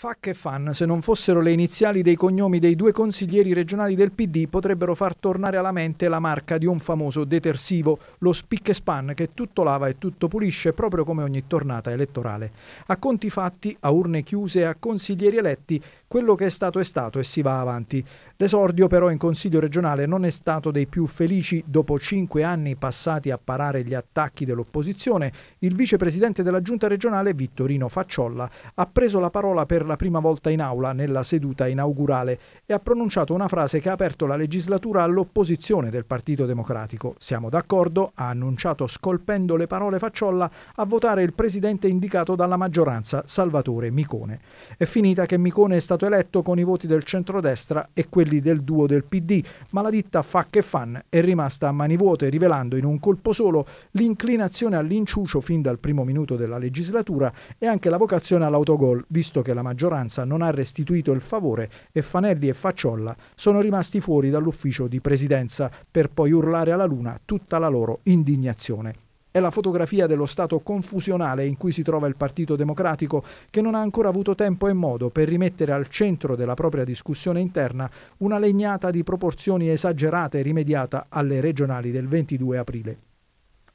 FAC e FAN, se non fossero le iniziali dei cognomi dei due consiglieri regionali del PD, potrebbero far tornare alla mente la marca di un famoso detersivo, lo spic e span, che tutto lava e tutto pulisce, proprio come ogni tornata elettorale. A conti fatti, a urne chiuse e a consiglieri eletti, quello che è stato è stato e si va avanti. L'esordio però in Consiglio regionale non è stato dei più felici. Dopo cinque anni passati a parare gli attacchi dell'opposizione, il vicepresidente della giunta regionale, Vittorino Facciolla, ha preso la parola per la prima volta in aula nella seduta inaugurale e ha pronunciato una frase che ha aperto la legislatura all'opposizione del Partito Democratico. Siamo d'accordo, ha annunciato scolpendo le parole Facciolla a votare il presidente indicato dalla maggioranza, Salvatore Micone. È finita che Micone è stato eletto con i voti del centrodestra e quelli del duo del PD, ma la ditta fa che fan è rimasta a mani vuote, rivelando in un colpo solo l'inclinazione all'inciucio fin dal primo minuto della legislatura e anche la vocazione all'autogol, visto che la maggioranza maggioranza non ha restituito il favore e Fanelli e Facciolla sono rimasti fuori dall'ufficio di presidenza per poi urlare alla luna tutta la loro indignazione. È la fotografia dello stato confusionale in cui si trova il Partito Democratico che non ha ancora avuto tempo e modo per rimettere al centro della propria discussione interna una legnata di proporzioni esagerate rimediata alle regionali del 22 aprile.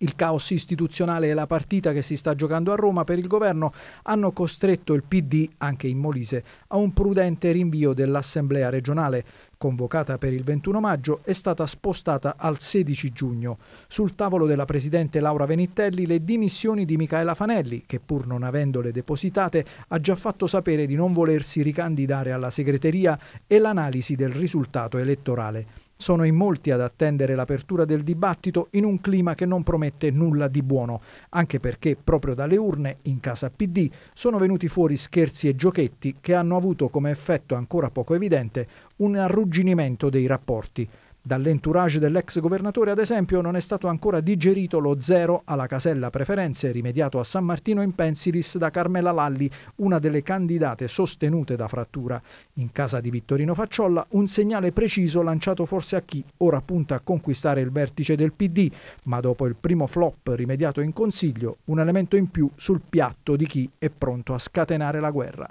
Il caos istituzionale e la partita che si sta giocando a Roma per il governo hanno costretto il PD, anche in Molise, a un prudente rinvio dell'Assemblea regionale convocata per il 21 maggio, è stata spostata al 16 giugno. Sul tavolo della Presidente Laura Venitelli le dimissioni di Michaela Fanelli, che pur non avendole depositate ha già fatto sapere di non volersi ricandidare alla segreteria e l'analisi del risultato elettorale. Sono in molti ad attendere l'apertura del dibattito in un clima che non promette nulla di buono, anche perché proprio dalle urne, in casa PD, sono venuti fuori scherzi e giochetti che hanno avuto come effetto ancora poco evidente un arrugginimento dei rapporti. Dall'entourage dell'ex governatore, ad esempio, non è stato ancora digerito lo zero alla casella preferenze rimediato a San Martino in Pensilis da Carmela Lalli, una delle candidate sostenute da Frattura. In casa di Vittorino Facciolla, un segnale preciso lanciato forse a chi ora punta a conquistare il vertice del PD, ma dopo il primo flop rimediato in consiglio, un elemento in più sul piatto di chi è pronto a scatenare la guerra.